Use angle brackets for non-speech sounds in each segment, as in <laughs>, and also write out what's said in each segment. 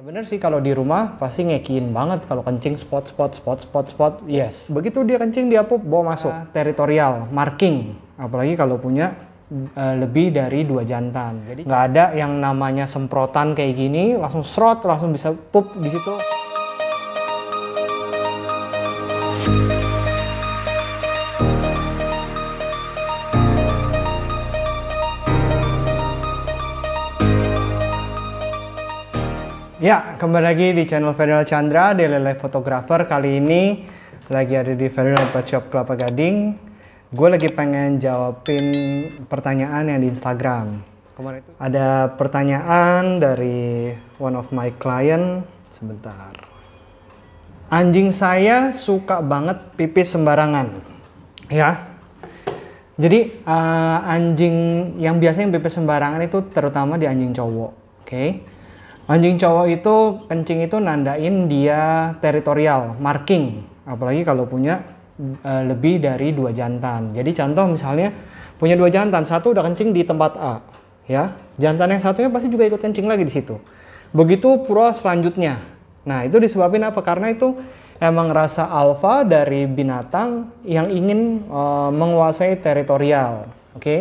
Ya bener sih kalau di rumah pasti ngekin banget kalau kencing spot spot spot spot spot yes. Begitu dia kencing dia pup bawa masuk uh, teritorial marking apalagi kalau punya uh, lebih dari dua jantan. Jadi nggak ada yang namanya semprotan kayak gini langsung serot langsung bisa pup di situ. Ya, kembali lagi di channel Federal Chandra, Daily Life Photographer. Kali ini lagi ada di Federal Pet Shop Kelapa Gading. Gue lagi pengen jawabin pertanyaan yang di Instagram. Kemarin itu. Ada pertanyaan dari one of my client. Sebentar. Anjing saya suka banget pipis sembarangan. Ya, jadi uh, anjing yang biasanya pipis sembarangan itu terutama di anjing cowok, oke? Okay? Anjing cowok itu kencing itu nandain dia teritorial, marking. Apalagi kalau punya e, lebih dari dua jantan. Jadi contoh misalnya punya dua jantan, satu udah kencing di tempat A, ya. Jantan yang satunya pasti juga ikut kencing lagi di situ. Begitu pura selanjutnya. Nah, itu disebabkan apa? Karena itu emang rasa alfa dari binatang yang ingin e, menguasai teritorial. Oke. Okay?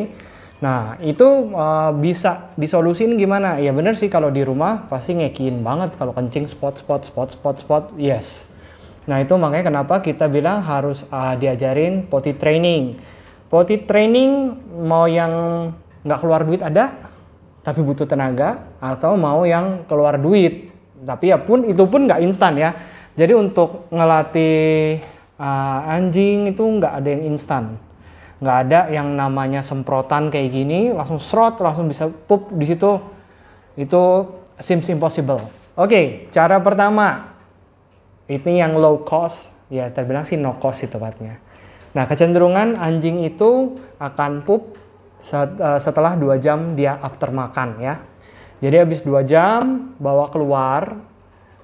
Nah, itu uh, bisa disolusin gimana? Ya bener sih kalau di rumah pasti ngekin banget kalau kencing spot spot spot spot spot. Yes. Nah, itu makanya kenapa kita bilang harus uh, diajarin potty training. Potty training mau yang nggak keluar duit ada tapi butuh tenaga atau mau yang keluar duit. Tapi ya pun itu pun nggak instan ya. Jadi untuk ngelatih uh, anjing itu nggak ada yang instan nggak ada yang namanya semprotan kayak gini langsung serot langsung bisa pup di situ itu seems impossible oke okay, cara pertama ini yang low cost ya terbilang sih no cost itu tepatnya nah kecenderungan anjing itu akan pup eh, setelah dua jam dia after makan ya jadi habis dua jam bawa keluar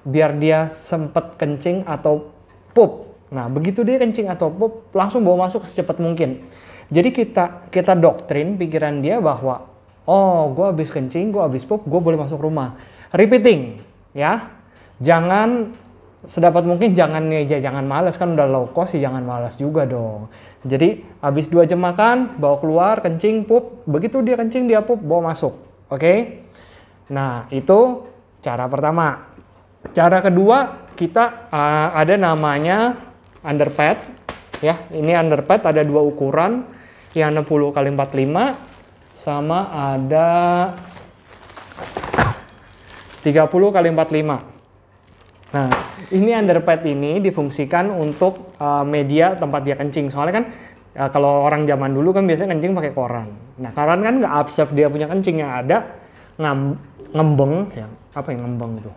biar dia sempet kencing atau pup nah begitu dia kencing atau pup langsung bawa masuk secepat mungkin jadi kita kita doktrin pikiran dia bahwa oh gue habis kencing, gue habis pup, gue boleh masuk rumah. Repeating ya, jangan sedapat mungkin jangan ngeja, jangan males kan udah low cost sih jangan males juga dong jadi habis dua jam makan bawa keluar kencing pup begitu dia kencing dia pup bawa masuk oke okay? nah itu cara pertama cara kedua kita uh, ada namanya underpad ya ini underpad ada dua ukuran yang 60 kali 45 sama ada 30 kali 45 nah ini underpad ini difungsikan untuk uh, media tempat dia kencing soalnya kan ya kalau orang zaman dulu kan biasanya kencing pakai koran nah koran kan nggak absorb dia punya kencing yang ada ngembeng ya apa yang ngembeng tuh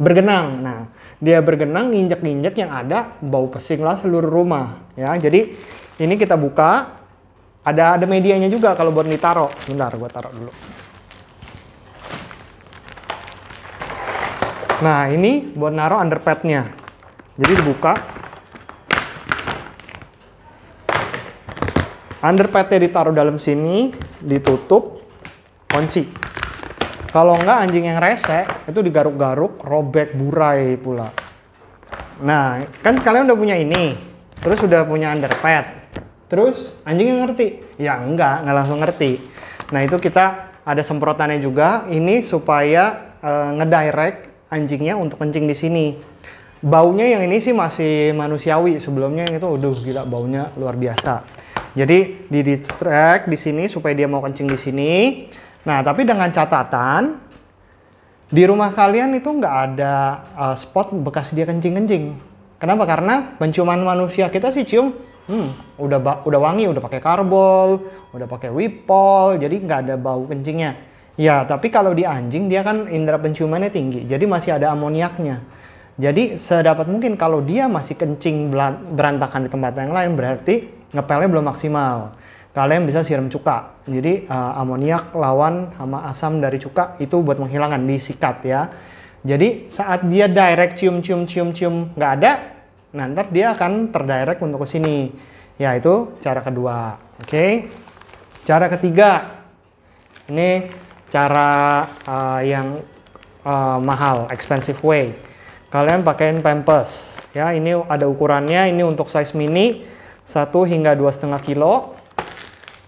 bergenang. Nah, dia bergenang nginjek-nginjek yang ada bau pesing lah seluruh rumah ya. Jadi ini kita buka ada ada medianya juga kalau buat ditaro. Bentar gua taruh dulu. Nah, ini buat naro underpadnya. Jadi dibuka. Underpadnya ditaruh dalam sini, ditutup, kunci. Kalau enggak anjing yang rese itu digaruk-garuk, robek, burai pula. Nah, kan kalian udah punya ini, terus udah punya underpad, terus anjing yang ngerti? Ya enggak, nggak langsung ngerti. Nah itu kita ada semprotannya juga, ini supaya e, ngedirect anjingnya untuk kencing di sini. Baunya yang ini sih masih manusiawi, sebelumnya yang itu, udah gila baunya luar biasa. Jadi di distract di sini supaya dia mau kencing di sini. Nah, tapi dengan catatan di rumah kalian itu nggak ada uh, spot bekas dia kencing-kencing. Kenapa? Karena penciuman manusia kita sih cium, hmm, udah udah wangi, udah pakai karbol, udah pakai wipol, jadi nggak ada bau kencingnya. Ya, tapi kalau di anjing dia kan indera penciumannya tinggi, jadi masih ada amoniaknya. Jadi sedapat mungkin kalau dia masih kencing berantakan di tempat yang lain berarti ngepelnya belum maksimal kalian bisa siram cuka. Jadi uh, amoniak lawan sama asam dari cuka itu buat menghilangkan disikat ya. Jadi saat dia direct cium cium cium cium nggak ada, nanti dia akan terdirect untuk ke sini. Ya itu cara kedua. Oke. Okay. Cara ketiga. Ini cara uh, yang uh, mahal, expensive way. Kalian pakaiin Pampers. Ya, ini ada ukurannya, ini untuk size mini satu hingga dua setengah kilo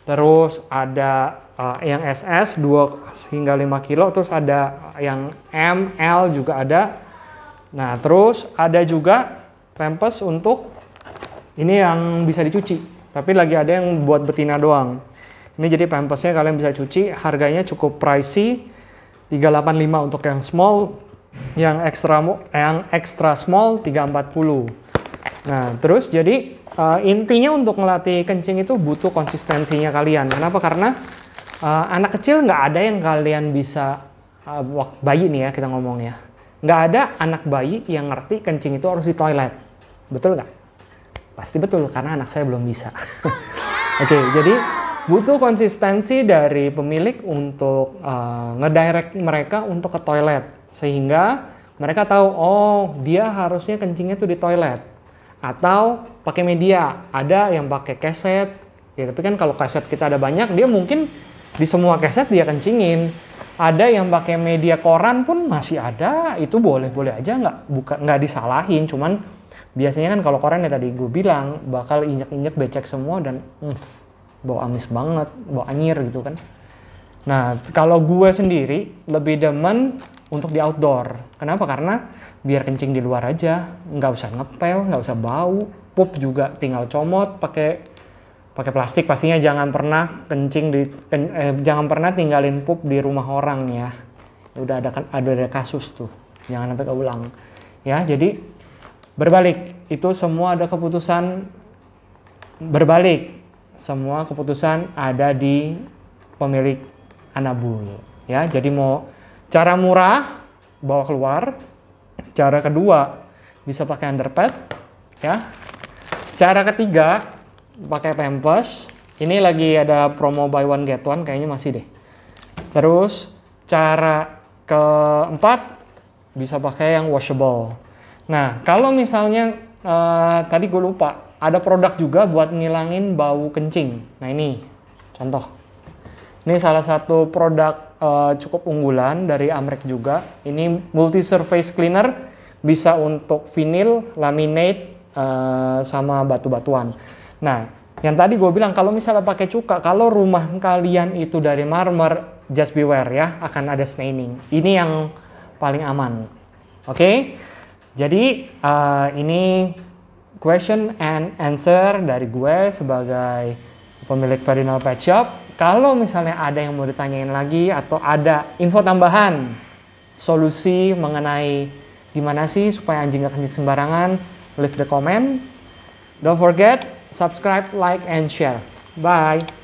terus ada uh, yang SS 2 hingga 5 kilo terus ada yang ML juga ada nah terus ada juga pampers untuk ini yang bisa dicuci tapi lagi ada yang buat betina doang ini jadi pampersnya kalian bisa cuci harganya cukup pricey 385 untuk yang small yang extra yang extra small 340 nah terus jadi uh, intinya untuk melatih kencing itu butuh konsistensinya kalian. Kenapa? Karena uh, anak kecil nggak ada yang kalian bisa uh, bayi nih ya kita ngomong ya. Nggak ada anak bayi yang ngerti kencing itu harus di toilet. Betul nggak? Pasti betul karena anak saya belum bisa. <laughs> Oke, okay, jadi butuh konsistensi dari pemilik untuk uh, ngedirect mereka untuk ke toilet sehingga mereka tahu oh dia harusnya kencingnya tuh di toilet atau pakai media ada yang pakai keset ya tapi kan kalau keset kita ada banyak dia mungkin di semua keset dia kencingin ada yang pakai media koran pun masih ada itu boleh boleh aja nggak buka nggak disalahin cuman biasanya kan kalau koran ya tadi gue bilang bakal injak injak becek semua dan mm, bau amis banget bau anyir gitu kan nah kalau gue sendiri lebih demen untuk di outdoor. Kenapa? Karena biar kencing di luar aja, nggak usah ngepel, nggak usah bau, pup juga tinggal comot pakai pakai plastik pastinya jangan pernah kencing di ken, eh, jangan pernah tinggalin pup di rumah orang ya. Udah ada kan, ada ada kasus tuh. Jangan sampai keulang. Ya, jadi berbalik itu semua ada keputusan berbalik. Semua keputusan ada di pemilik anabul ya. Jadi mau Cara murah, bawa keluar. Cara kedua, bisa pakai underpad. Ya. Cara ketiga, pakai pampers. Ini lagi ada promo buy one get one, kayaknya masih deh. Terus, cara keempat, bisa pakai yang washable. Nah, kalau misalnya uh, tadi gue lupa, ada produk juga buat ngilangin bau kencing. Nah ini contoh. Ini salah satu produk uh, cukup unggulan dari Amrek juga. Ini multi surface cleaner bisa untuk vinil, laminate, uh, sama batu-batuan. Nah, yang tadi gue bilang kalau misalnya pakai cuka, kalau rumah kalian itu dari marmer, just beware ya, akan ada staining. Ini yang paling aman. Oke, okay? jadi uh, ini question and answer dari gue sebagai pemilik Ferdinand Pet Shop. Kalau misalnya ada yang mau ditanyain lagi atau ada info tambahan, solusi mengenai gimana sih supaya anjing gak kencing sembarangan, leave the comment. Don't forget, subscribe, like, and share. Bye.